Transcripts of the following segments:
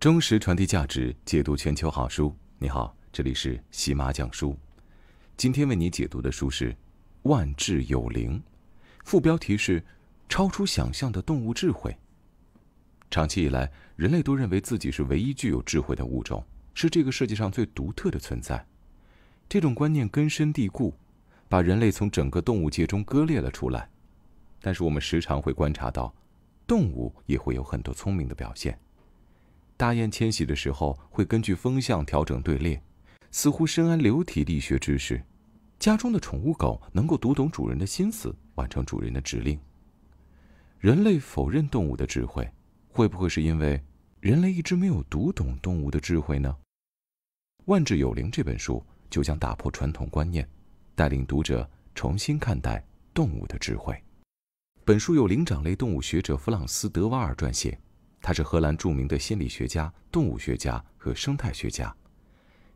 忠实传递价值，解读全球好书。你好，这里是喜马讲书。今天为你解读的书是《万智有灵》，副标题是“超出想象的动物智慧”。长期以来，人类都认为自己是唯一具有智慧的物种，是这个世界上最独特的存在。这种观念根深蒂固，把人类从整个动物界中割裂了出来。但是，我们时常会观察到，动物也会有很多聪明的表现。大雁迁徙的时候会根据风向调整队列，似乎深谙流体力学知识。家中的宠物狗能够读懂主人的心思，完成主人的指令。人类否认动物的智慧，会不会是因为人类一直没有读懂动物的智慧呢？《万智有灵》这本书就将打破传统观念，带领读者重新看待动物的智慧。本书由灵长类动物学者弗朗斯·德瓦尔撰写。他是荷兰著名的心理学家、动物学家和生态学家，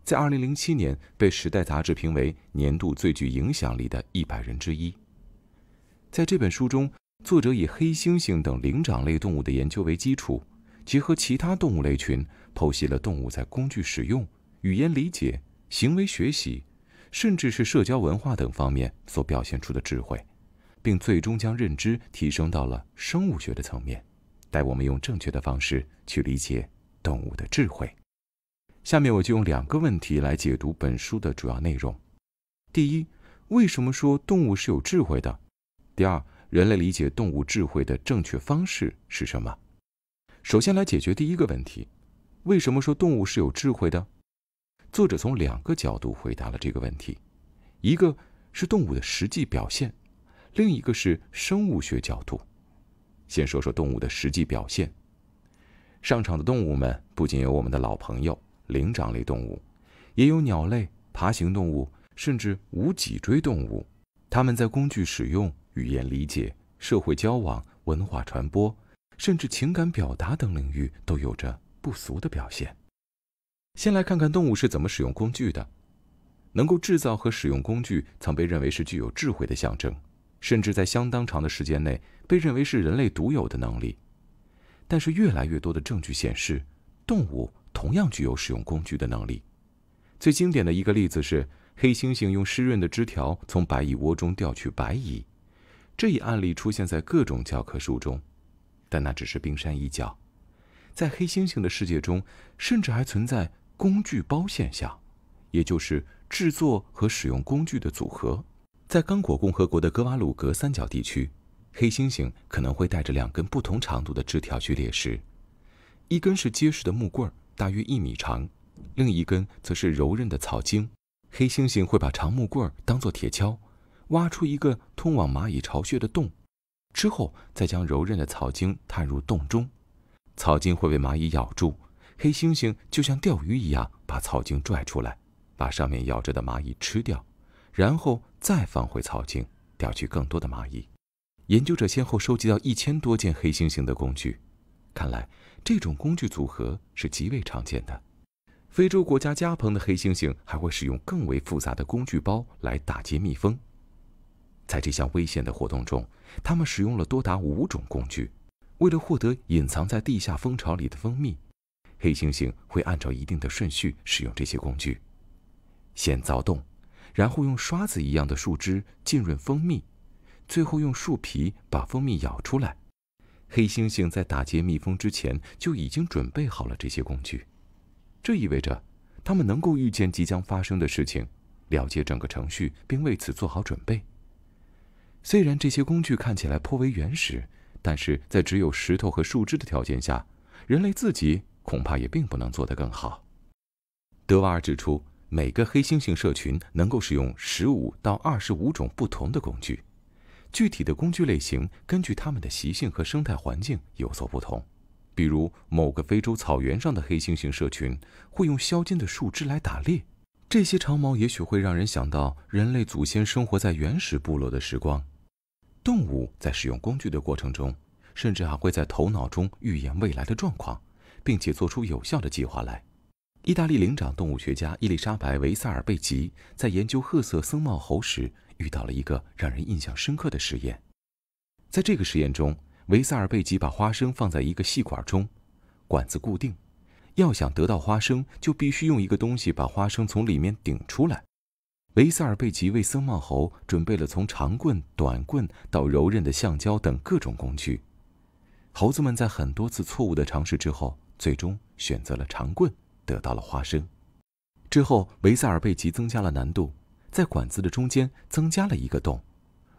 在2007年被《时代》杂志评为年度最具影响力的一百人之一。在这本书中，作者以黑猩猩等灵长类动物的研究为基础，结合其他动物类群，剖析了动物在工具使用、语言理解、行为学习，甚至是社交文化等方面所表现出的智慧，并最终将认知提升到了生物学的层面。带我们用正确的方式去理解动物的智慧。下面我就用两个问题来解读本书的主要内容。第一，为什么说动物是有智慧的？第二，人类理解动物智慧的正确方式是什么？首先来解决第一个问题：为什么说动物是有智慧的？作者从两个角度回答了这个问题，一个是动物的实际表现，另一个是生物学角度。先说说动物的实际表现。上场的动物们不仅有我们的老朋友灵长类动物，也有鸟类、爬行动物，甚至无脊椎动物。它们在工具使用、语言理解、社会交往、文化传播，甚至情感表达等领域都有着不俗的表现。先来看看动物是怎么使用工具的。能够制造和使用工具，曾被认为是具有智慧的象征。甚至在相当长的时间内被认为是人类独有的能力，但是越来越多的证据显示，动物同样具有使用工具的能力。最经典的一个例子是黑猩猩用湿润的枝条从白蚁窝中调取白蚁，这一案例出现在各种教科书中，但那只是冰山一角。在黑猩猩的世界中，甚至还存在工具包现象，也就是制作和使用工具的组合。在刚果共和国的格瓦鲁格三角地区，黑猩猩可能会带着两根不同长度的枝条去猎食，一根是结实的木棍，大约一米长，另一根则是柔韧的草茎。黑猩猩会把长木棍当作铁锹，挖出一个通往蚂蚁巢穴的洞，之后再将柔韧的草茎探入洞中，草茎会被蚂蚁咬住，黑猩猩就像钓鱼一样把草茎拽出来，把上面咬着的蚂蚁吃掉。然后再放回草茎，调取更多的蚂蚁。研究者先后收集到一千多件黑猩猩的工具，看来这种工具组合是极为常见的。非洲国家加蓬的黑猩猩还会使用更为复杂的工具包来打劫蜜蜂。在这项危险的活动中，他们使用了多达五种工具。为了获得隐藏在地下蜂巢里的蜂蜜，黑猩猩会按照一定的顺序使用这些工具，先凿洞。然后用刷子一样的树枝浸润蜂蜜，最后用树皮把蜂蜜舀出来。黑猩猩在打劫蜜蜂之前就已经准备好了这些工具，这意味着它们能够预见即将发生的事情，了解整个程序并为此做好准备。虽然这些工具看起来颇为原始，但是在只有石头和树枝的条件下，人类自己恐怕也并不能做得更好。德瓦尔指出。每个黑猩猩社群能够使用十五到二十五种不同的工具，具体的工具类型根据它们的习性和生态环境有所不同。比如，某个非洲草原上的黑猩猩社群会用削尖的树枝来打猎，这些长矛也许会让人想到人类祖先生活在原始部落的时光。动物在使用工具的过程中，甚至还会在头脑中预言未来的状况，并且做出有效的计划来。意大利灵长动物学家伊丽莎白·维塞尔贝吉在研究褐色僧帽猴时，遇到了一个让人印象深刻的实验。在这个实验中，维塞尔贝吉把花生放在一个细管中，管子固定。要想得到花生，就必须用一个东西把花生从里面顶出来。维塞尔贝吉为僧帽猴准备了从长棍、短棍到柔韧的橡胶等各种工具。猴子们在很多次错误的尝试之后，最终选择了长棍。得到了花生之后，维塞尔贝奇增加了难度，在管子的中间增加了一个洞。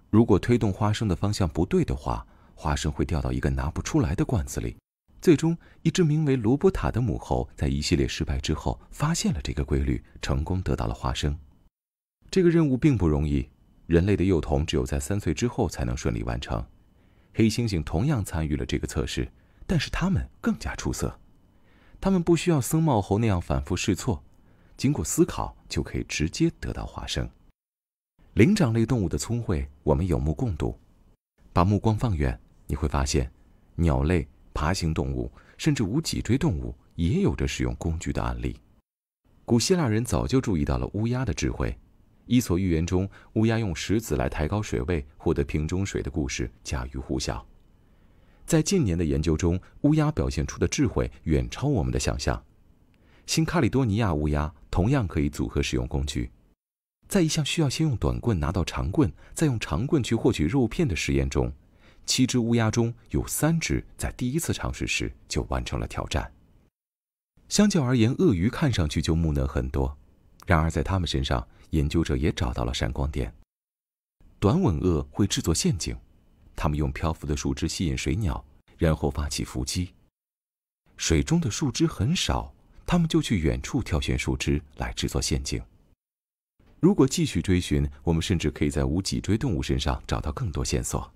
如果推动花生的方向不对的话，花生会掉到一个拿不出来的罐子里。最终，一只名为罗伯塔的母猴在一系列失败之后，发现了这个规律，成功得到了花生。这个任务并不容易，人类的幼童只有在三岁之后才能顺利完成。黑猩猩同样参与了这个测试，但是它们更加出色。他们不需要僧帽猴那样反复试错，经过思考就可以直接得到化生。灵长类动物的聪慧我们有目共睹，把目光放远，你会发现，鸟类、爬行动物甚至无脊椎动物也有着使用工具的案例。古希腊人早就注意到了乌鸦的智慧，《伊索寓言》中乌鸦用石子来抬高水位获得瓶中水的故事家喻户晓。在近年的研究中，乌鸦表现出的智慧远超我们的想象。新卡里多尼亚乌鸦同样可以组合使用工具。在一项需要先用短棍拿到长棍，再用长棍去获取肉片的实验中，七只乌鸦中有三只在第一次尝试时就完成了挑战。相较而言，鳄鱼看上去就木讷很多。然而，在它们身上，研究者也找到了闪光点：短吻鳄会制作陷阱。他们用漂浮的树枝吸引水鸟，然后发起伏击。水中的树枝很少，他们就去远处挑选树枝来制作陷阱。如果继续追寻，我们甚至可以在无脊椎动物身上找到更多线索。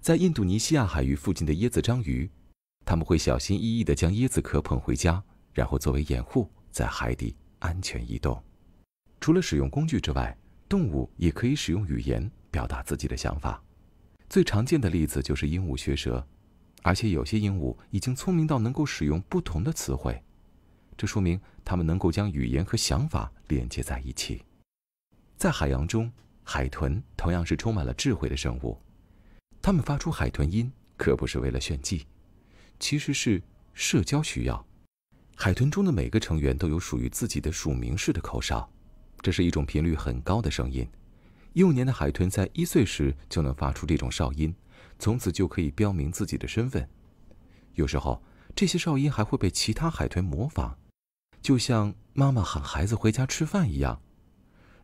在印度尼西亚海域附近的椰子章鱼，他们会小心翼翼地将椰子壳捧回家，然后作为掩护在海底安全移动。除了使用工具之外，动物也可以使用语言表达自己的想法。最常见的例子就是鹦鹉学舌，而且有些鹦鹉已经聪明到能够使用不同的词汇，这说明它们能够将语言和想法连接在一起。在海洋中，海豚同样是充满了智慧的生物，它们发出海豚音可不是为了炫技，其实是社交需要。海豚中的每个成员都有属于自己的署名式的口哨，这是一种频率很高的声音。幼年的海豚在一岁时就能发出这种哨音，从此就可以标明自己的身份。有时候，这些哨音还会被其他海豚模仿，就像妈妈喊孩子回家吃饭一样。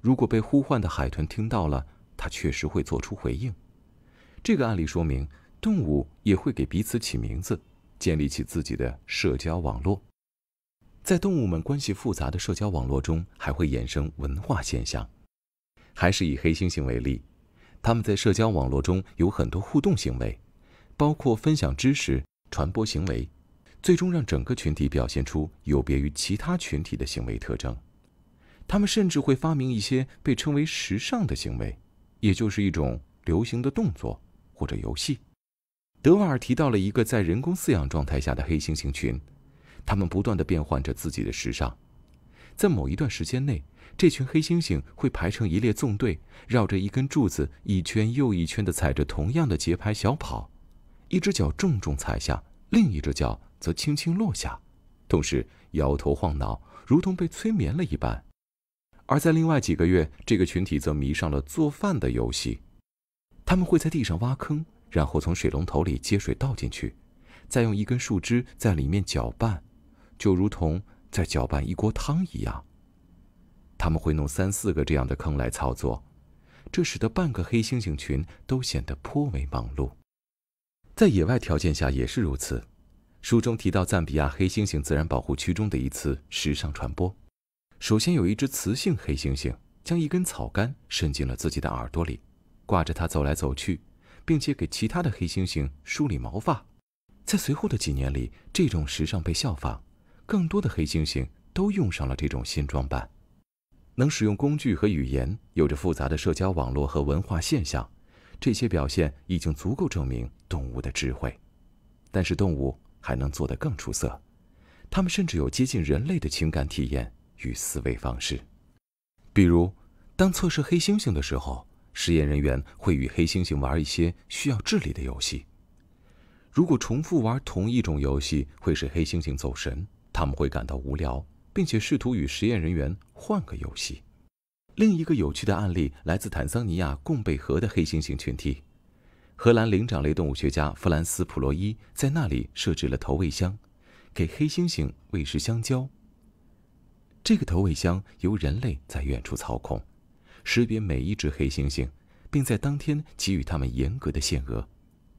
如果被呼唤的海豚听到了，它确实会做出回应。这个案例说明，动物也会给彼此起名字，建立起自己的社交网络。在动物们关系复杂的社交网络中，还会衍生文化现象。还是以黑猩猩为例，他们在社交网络中有很多互动行为，包括分享知识、传播行为，最终让整个群体表现出有别于其他群体的行为特征。他们甚至会发明一些被称为“时尚”的行为，也就是一种流行的动作或者游戏。德瓦尔提到了一个在人工饲养状态下的黑猩猩群，他们不断地变换着自己的时尚，在某一段时间内。这群黑猩猩会排成一列纵队，绕着一根柱子一圈又一圈地踩着同样的节拍小跑，一只脚重重踩下，另一只脚则轻轻落下，同时摇头晃脑，如同被催眠了一般。而在另外几个月，这个群体则迷上了做饭的游戏，他们会在地上挖坑，然后从水龙头里接水倒进去，再用一根树枝在里面搅拌，就如同在搅拌一锅汤一样。他们会弄三四个这样的坑来操作，这使得半个黑猩猩群都显得颇为忙碌。在野外条件下也是如此。书中提到赞比亚黑猩猩自然保护区中的一次时尚传播：首先有一只雌性黑猩猩将一根草杆伸进了自己的耳朵里，挂着它走来走去，并且给其他的黑猩猩梳理毛发。在随后的几年里，这种时尚被效仿，更多的黑猩猩都用上了这种新装扮。能使用工具和语言，有着复杂的社交网络和文化现象，这些表现已经足够证明动物的智慧。但是动物还能做得更出色，它们甚至有接近人类的情感体验与思维方式。比如，当测试黑猩猩的时候，实验人员会与黑猩猩玩一些需要智力的游戏。如果重复玩同一种游戏会使黑猩猩走神，他们会感到无聊，并且试图与实验人员。换个游戏。另一个有趣的案例来自坦桑尼亚贡贝河的黑猩猩群体。荷兰灵长类动物学家弗兰斯·普洛伊在那里设置了投喂箱，给黑猩猩喂食香蕉。这个投喂箱由人类在远处操控，识别每一只黑猩猩，并在当天给予它们严格的限额。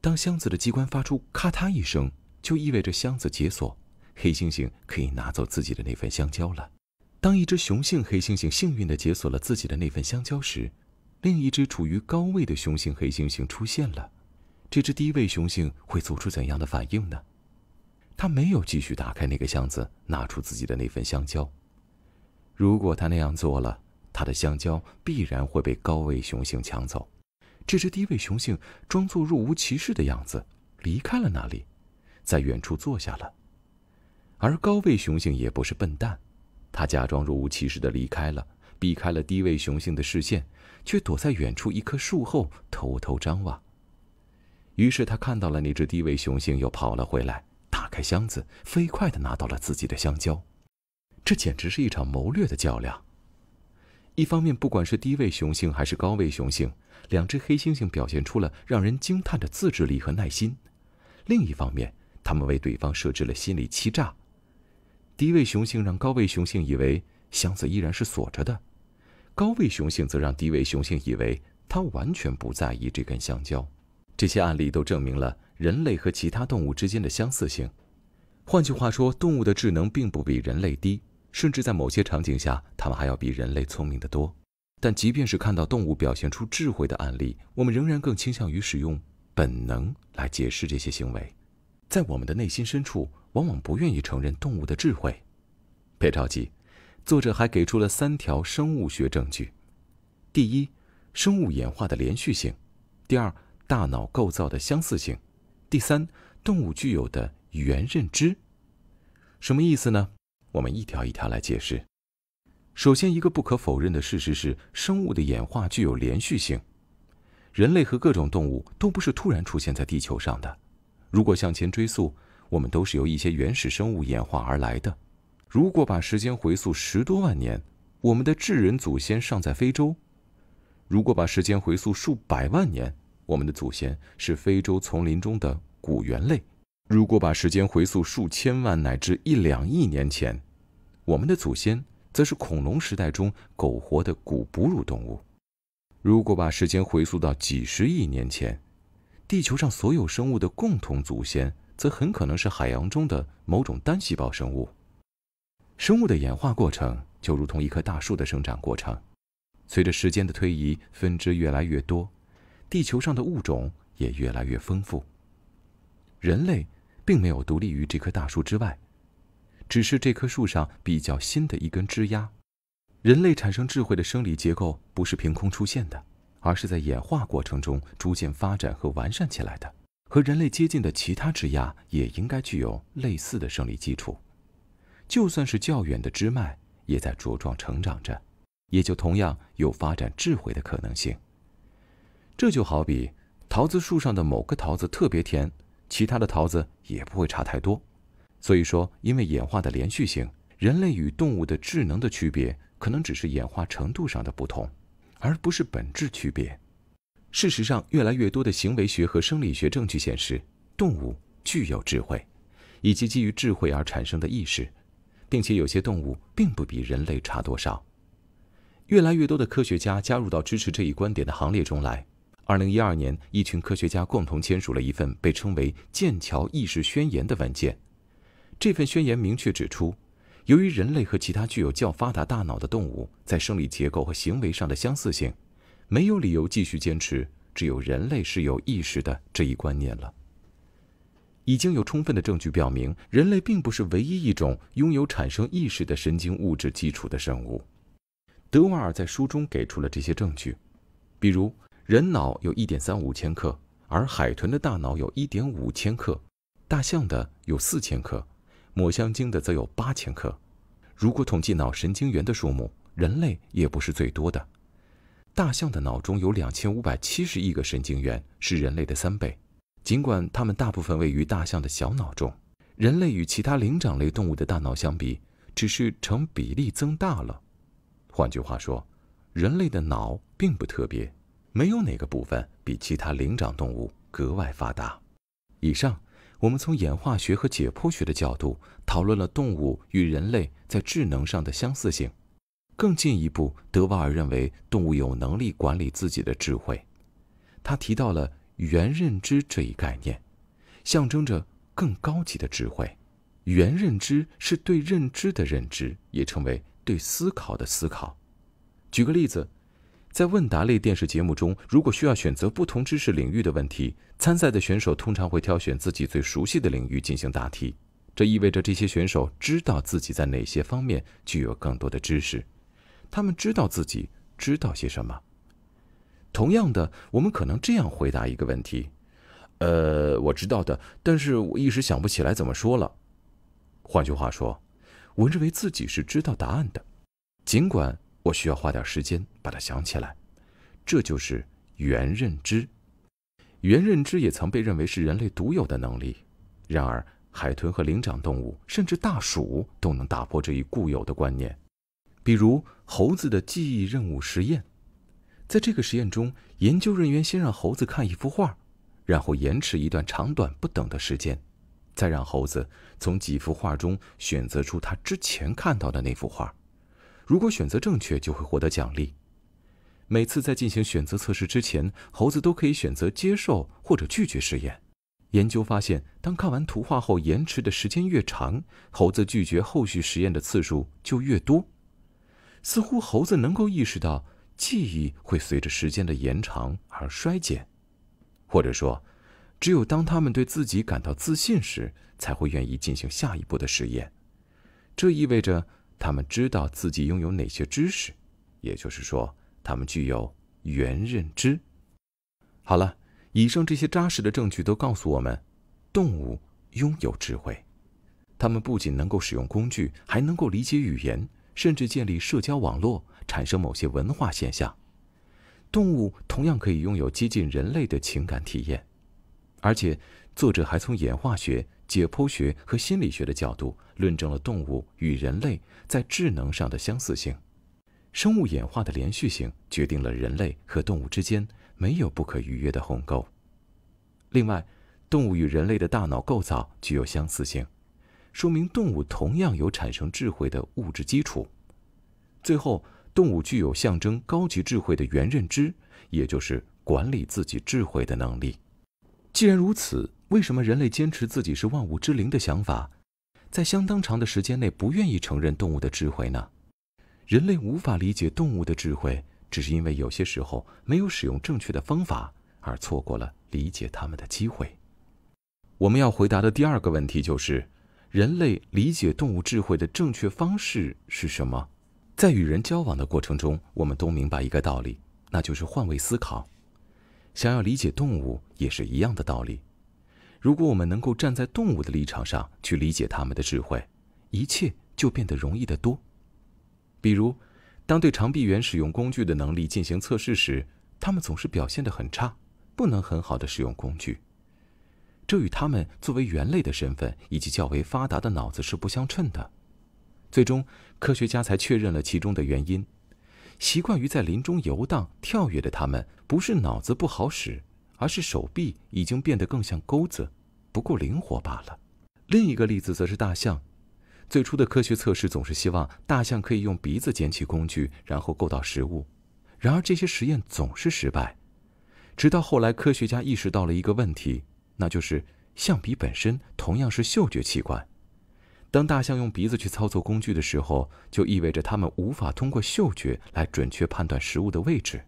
当箱子的机关发出咔嗒一声，就意味着箱子解锁，黑猩猩可以拿走自己的那份香蕉了。当一只雄性黑猩猩幸运的解锁了自己的那份香蕉时，另一只处于高位的雄性黑猩猩出现了。这只低位雄性会做出怎样的反应呢？他没有继续打开那个箱子，拿出自己的那份香蕉。如果他那样做了，他的香蕉必然会被高位雄性抢走。这只低位雄性装作若无其事的样子，离开了那里，在远处坐下了。而高位雄性也不是笨蛋。他假装若无其事的离开了，避开了低位雄性的视线，却躲在远处一棵树后偷偷张望。于是他看到了那只低位雄性又跑了回来，打开箱子，飞快的拿到了自己的香蕉。这简直是一场谋略的较量。一方面，不管是低位雄性还是高位雄性，两只黑猩猩表现出了让人惊叹的自制力和耐心；另一方面，他们为对方设置了心理欺诈。低位雄性让高位雄性以为箱子依然是锁着的，高位雄性则让低位雄性以为它完全不在意这根香蕉。这些案例都证明了人类和其他动物之间的相似性。换句话说，动物的智能并不比人类低，甚至在某些场景下，它们还要比人类聪明得多。但即便是看到动物表现出智慧的案例，我们仍然更倾向于使用本能来解释这些行为。在我们的内心深处。往往不愿意承认动物的智慧。别着急，作者还给出了三条生物学证据：第一，生物演化的连续性；第二，大脑构造的相似性；第三，动物具有的元认知。什么意思呢？我们一条一条来解释。首先，一个不可否认的事实是，生物的演化具有连续性。人类和各种动物都不是突然出现在地球上的，如果向前追溯。我们都是由一些原始生物演化而来的。如果把时间回溯十多万年，我们的智人祖先尚在非洲；如果把时间回溯数百万年，我们的祖先是非洲丛林中的古猿类；如果把时间回溯数千万乃至一两亿年前，我们的祖先则是恐龙时代中苟活的古哺乳动物；如果把时间回溯到几十亿年前，地球上所有生物的共同祖先。则很可能是海洋中的某种单细胞生物。生物的演化过程就如同一棵大树的生长过程，随着时间的推移，分支越来越多，地球上的物种也越来越丰富。人类并没有独立于这棵大树之外，只是这棵树上比较新的一根枝丫。人类产生智慧的生理结构不是凭空出现的，而是在演化过程中逐渐发展和完善起来的。和人类接近的其他枝桠也应该具有类似的生理基础，就算是较远的枝脉也在茁壮成长着，也就同样有发展智慧的可能性。这就好比桃子树上的某个桃子特别甜，其他的桃子也不会差太多。所以说，因为演化的连续性，人类与动物的智能的区别可能只是演化程度上的不同，而不是本质区别。事实上，越来越多的行为学和生理学证据显示，动物具有智慧，以及基于智慧而产生的意识，并且有些动物并不比人类差多少。越来越多的科学家加入到支持这一观点的行列中来。二零一二年，一群科学家共同签署了一份被称为《剑桥意识宣言》的文件。这份宣言明确指出，由于人类和其他具有较发达大脑的动物在生理结构和行为上的相似性。没有理由继续坚持只有人类是有意识的这一观念了。已经有充分的证据表明，人类并不是唯一一种拥有产生意识的神经物质基础的生物。德瓦尔在书中给出了这些证据，比如，人脑有一点三五千克，而海豚的大脑有一点五千克，大象的有四千克，抹香鲸的则有八千克。如果统计脑神经元的数目，人类也不是最多的。大象的脑中有两千五百七十亿个神经元，是人类的三倍。尽管它们大部分位于大象的小脑中，人类与其他灵长类动物的大脑相比，只是成比例增大了。换句话说，人类的脑并不特别，没有哪个部分比其他灵长动物格外发达。以上，我们从演化学和解剖学的角度讨论了动物与人类在智能上的相似性。更进一步，德瓦尔认为动物有能力管理自己的智慧。他提到了“元认知”这一概念，象征着更高级的智慧。元认知是对认知的认知，也称为对思考的思考。举个例子，在问答类电视节目中，如果需要选择不同知识领域的问题，参赛的选手通常会挑选自己最熟悉的领域进行答题。这意味着这些选手知道自己在哪些方面具有更多的知识。他们知道自己知道些什么。同样的，我们可能这样回答一个问题：“呃，我知道的，但是我一时想不起来怎么说了。”换句话说，我认为自己是知道答案的，尽管我需要花点时间把它想起来。这就是原认知。原认知也曾被认为是人类独有的能力，然而海豚和灵长动物，甚至大鼠都能打破这一固有的观念，比如。猴子的记忆任务实验，在这个实验中，研究人员先让猴子看一幅画，然后延迟一段长短不等的时间，再让猴子从几幅画中选择出他之前看到的那幅画。如果选择正确，就会获得奖励。每次在进行选择测试之前，猴子都可以选择接受或者拒绝实验。研究发现，当看完图画后延迟的时间越长，猴子拒绝后续实验的次数就越多。似乎猴子能够意识到记忆会随着时间的延长而衰减，或者说，只有当他们对自己感到自信时，才会愿意进行下一步的实验。这意味着他们知道自己拥有哪些知识，也就是说，他们具有元认知。好了，以上这些扎实的证据都告诉我们，动物拥有智慧，它们不仅能够使用工具，还能够理解语言。甚至建立社交网络，产生某些文化现象。动物同样可以拥有接近人类的情感体验，而且作者还从演化学、解剖学和心理学的角度论证了动物与人类在智能上的相似性。生物演化的连续性决定了人类和动物之间没有不可逾越的鸿沟。另外，动物与人类的大脑构造具有相似性。说明动物同样有产生智慧的物质基础，最后，动物具有象征高级智慧的原认知，也就是管理自己智慧的能力。既然如此，为什么人类坚持自己是万物之灵的想法，在相当长的时间内不愿意承认动物的智慧呢？人类无法理解动物的智慧，只是因为有些时候没有使用正确的方法而错过了理解他们的机会。我们要回答的第二个问题就是。人类理解动物智慧的正确方式是什么？在与人交往的过程中，我们都明白一个道理，那就是换位思考。想要理解动物也是一样的道理。如果我们能够站在动物的立场上去理解它们的智慧，一切就变得容易得多。比如，当对长臂猿使用工具的能力进行测试时，他们总是表现得很差，不能很好的使用工具。这与他们作为猿类的身份以及较为发达的脑子是不相称的。最终，科学家才确认了其中的原因：习惯于在林中游荡、跳跃的他们，不是脑子不好使，而是手臂已经变得更像钩子，不够灵活罢了。另一个例子则是大象。最初的科学测试总是希望大象可以用鼻子捡起工具，然后够到食物，然而这些实验总是失败。直到后来，科学家意识到了一个问题。那就是象鼻本身同样是嗅觉器官。当大象用鼻子去操作工具的时候，就意味着它们无法通过嗅觉来准确判断食物的位置。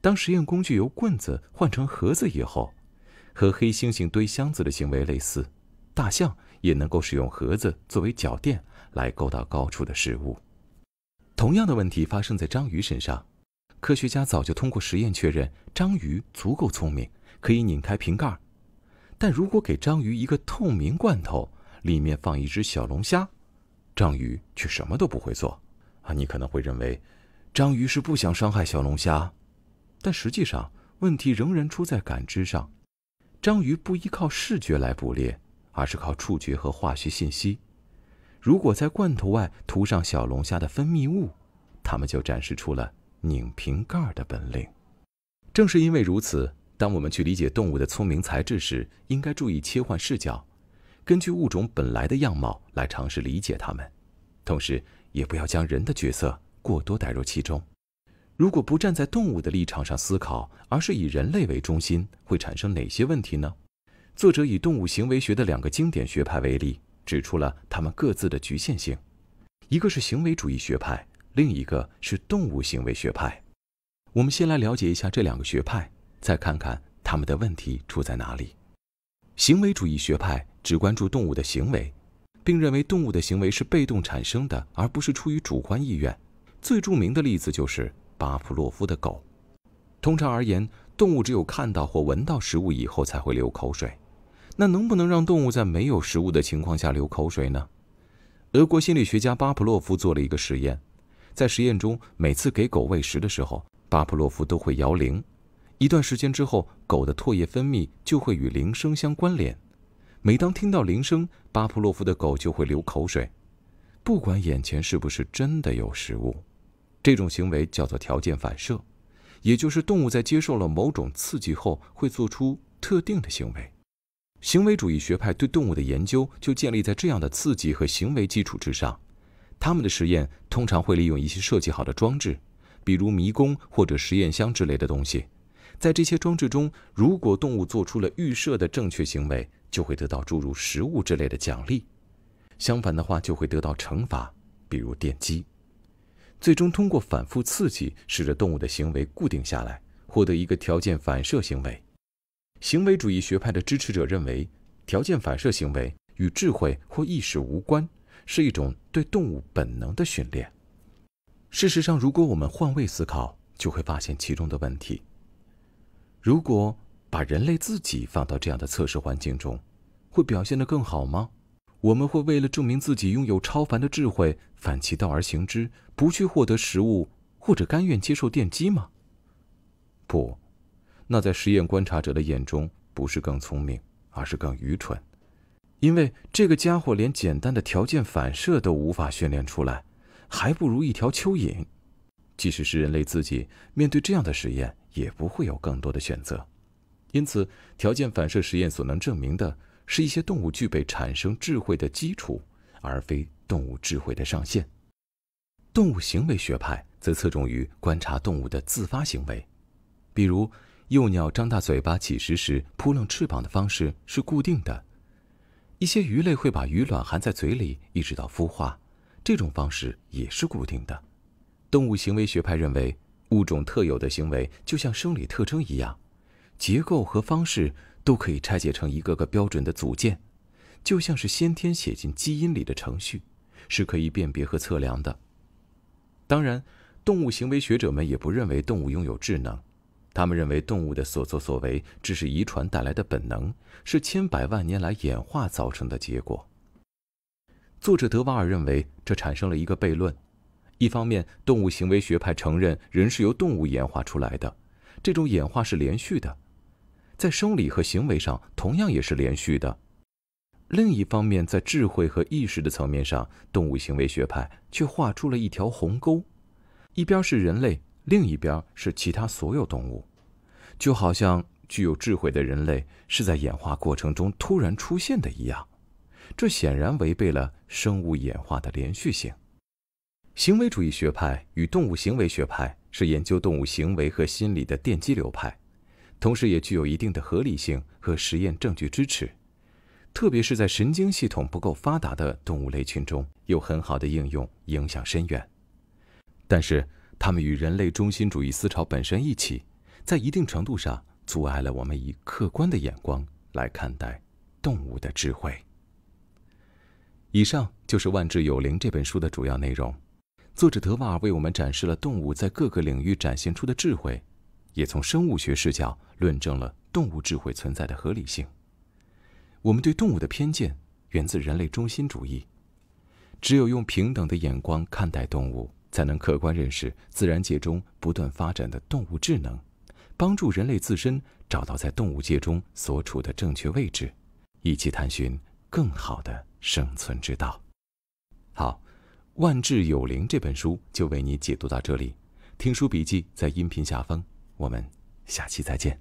当实验工具由棍子换成盒子以后，和黑猩猩堆箱子的行为类似，大象也能够使用盒子作为脚垫来够到高处的食物。同样的问题发生在章鱼身上。科学家早就通过实验确认，章鱼足够聪明，可以拧开瓶盖。但如果给章鱼一个透明罐头，里面放一只小龙虾，章鱼却什么都不会做。啊，你可能会认为，章鱼是不想伤害小龙虾，但实际上问题仍然出在感知上。章鱼不依靠视觉来捕猎，而是靠触觉和化学信息。如果在罐头外涂上小龙虾的分泌物，它们就展示出了。拧瓶盖的本领，正是因为如此，当我们去理解动物的聪明才智时，应该注意切换视角，根据物种本来的样貌来尝试理解它们，同时也不要将人的角色过多带入其中。如果不站在动物的立场上思考，而是以人类为中心，会产生哪些问题呢？作者以动物行为学的两个经典学派为例，指出了他们各自的局限性，一个是行为主义学派。另一个是动物行为学派。我们先来了解一下这两个学派，再看看他们的问题出在哪里。行为主义学派只关注动物的行为，并认为动物的行为是被动产生的，而不是出于主观意愿。最著名的例子就是巴甫洛夫的狗。通常而言，动物只有看到或闻到食物以后才会流口水。那能不能让动物在没有食物的情况下流口水呢？俄国心理学家巴甫洛夫做了一个实验。在实验中，每次给狗喂食的时候，巴甫洛夫都会摇铃。一段时间之后，狗的唾液分泌就会与铃声相关联。每当听到铃声，巴甫洛夫的狗就会流口水，不管眼前是不是真的有食物。这种行为叫做条件反射，也就是动物在接受了某种刺激后会做出特定的行为。行为主义学派对动物的研究就建立在这样的刺激和行为基础之上。他们的实验通常会利用一些设计好的装置，比如迷宫或者实验箱之类的东西。在这些装置中，如果动物做出了预设的正确行为，就会得到诸如食物之类的奖励；相反的话，就会得到惩罚，比如电击。最终，通过反复刺激，使得动物的行为固定下来，获得一个条件反射行为。行为主义学派的支持者认为，条件反射行为与智慧或意识无关。是一种对动物本能的训练。事实上，如果我们换位思考，就会发现其中的问题。如果把人类自己放到这样的测试环境中，会表现得更好吗？我们会为了证明自己拥有超凡的智慧，反其道而行之，不去获得食物，或者甘愿接受电击吗？不，那在实验观察者的眼中，不是更聪明，而是更愚蠢。因为这个家伙连简单的条件反射都无法训练出来，还不如一条蚯蚓。即使是人类自己面对这样的实验，也不会有更多的选择。因此，条件反射实验所能证明的是一些动物具备产生智慧的基础，而非动物智慧的上限。动物行为学派则侧重于观察动物的自发行为，比如幼鸟张大嘴巴起食时扑棱翅膀的方式是固定的。一些鱼类会把鱼卵含在嘴里，一直到孵化。这种方式也是固定的。动物行为学派认为，物种特有的行为就像生理特征一样，结构和方式都可以拆解成一个个标准的组件，就像是先天写进基因里的程序，是可以辨别和测量的。当然，动物行为学者们也不认为动物拥有智能。他们认为，动物的所作所为只是遗传带来的本能，是千百万年来演化造成的结果。作者德瓦尔认为，这产生了一个悖论：一方面，动物行为学派承认人是由动物演化出来的，这种演化是连续的，在生理和行为上同样也是连续的；另一方面，在智慧和意识的层面上，动物行为学派却画出了一条鸿沟，一边是人类。另一边是其他所有动物，就好像具有智慧的人类是在演化过程中突然出现的一样，这显然违背了生物演化的连续性。行为主义学派与动物行为学派是研究动物行为和心理的奠基流派，同时也具有一定的合理性和实验证据支持，特别是在神经系统不够发达的动物类群中有很好的应用，影响深远。但是。它们与人类中心主义思潮本身一起，在一定程度上阻碍了我们以客观的眼光来看待动物的智慧。以上就是《万智有灵》这本书的主要内容。作者德瓦尔为我们展示了动物在各个领域展现出的智慧，也从生物学视角论证了动物智慧存在的合理性。我们对动物的偏见源自人类中心主义，只有用平等的眼光看待动物。才能客观认识自然界中不断发展的动物智能，帮助人类自身找到在动物界中所处的正确位置，一起探寻更好的生存之道。好，《万智有灵》这本书就为你解读到这里，听书笔记在音频下方，我们下期再见。